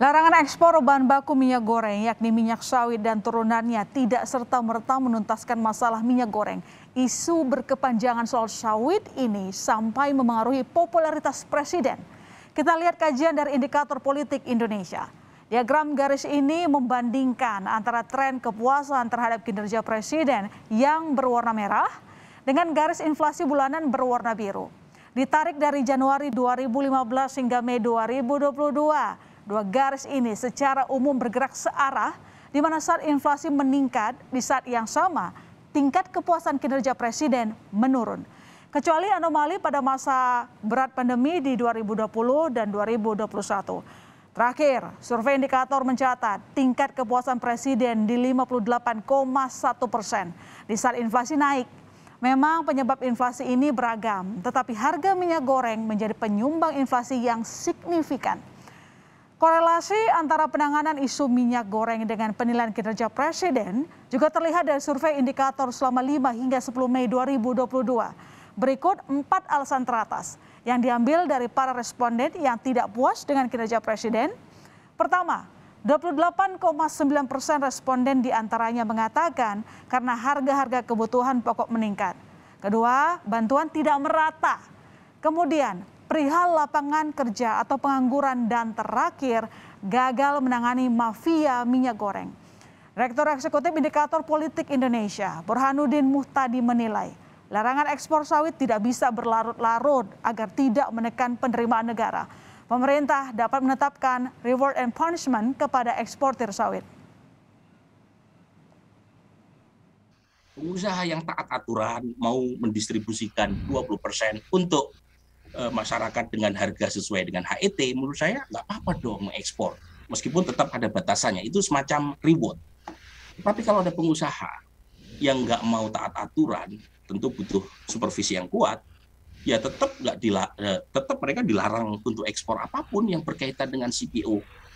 Larangan ekspor bahan baku minyak goreng yakni minyak sawit dan turunannya tidak serta-merta menuntaskan masalah minyak goreng. Isu berkepanjangan soal sawit ini sampai memengaruhi popularitas presiden. Kita lihat kajian dari indikator politik Indonesia. Diagram garis ini membandingkan antara tren kepuasan terhadap kinerja presiden yang berwarna merah dengan garis inflasi bulanan berwarna biru. Ditarik dari Januari 2015 hingga Mei 2022, Dua garis ini secara umum bergerak searah, di mana saat inflasi meningkat, di saat yang sama tingkat kepuasan kinerja presiden menurun. Kecuali anomali pada masa berat pandemi di 2020 dan 2021. Terakhir, survei indikator mencatat tingkat kepuasan presiden di 58,1 persen. Di saat inflasi naik, memang penyebab inflasi ini beragam, tetapi harga minyak goreng menjadi penyumbang inflasi yang signifikan. Korelasi antara penanganan isu minyak goreng dengan penilaian kinerja Presiden juga terlihat dari survei indikator selama 5 hingga 10 Mei 2022. Berikut empat alasan teratas yang diambil dari para responden yang tidak puas dengan kinerja Presiden. Pertama, 28,9 persen responden diantaranya mengatakan karena harga-harga kebutuhan pokok meningkat. Kedua, bantuan tidak merata. Kemudian, perihal lapangan kerja atau pengangguran dan terakhir gagal menangani mafia minyak goreng. Rektor Eksekutif Indikator Politik Indonesia, Burhanuddin Muhtadi menilai, larangan ekspor sawit tidak bisa berlarut-larut agar tidak menekan penerimaan negara. Pemerintah dapat menetapkan reward and punishment kepada eksportir sawit. Pengusaha yang taat aturan mau mendistribusikan 20% untuk Eh, masyarakat dengan harga sesuai dengan HET, menurut saya nggak apa-apa dong mengekspor. Meskipun tetap ada batasannya, itu semacam reward. Tapi kalau ada pengusaha yang nggak mau taat aturan, tentu butuh supervisi yang kuat, ya tetap nggak dila, eh, tetap mereka dilarang untuk ekspor apapun yang berkaitan dengan CPO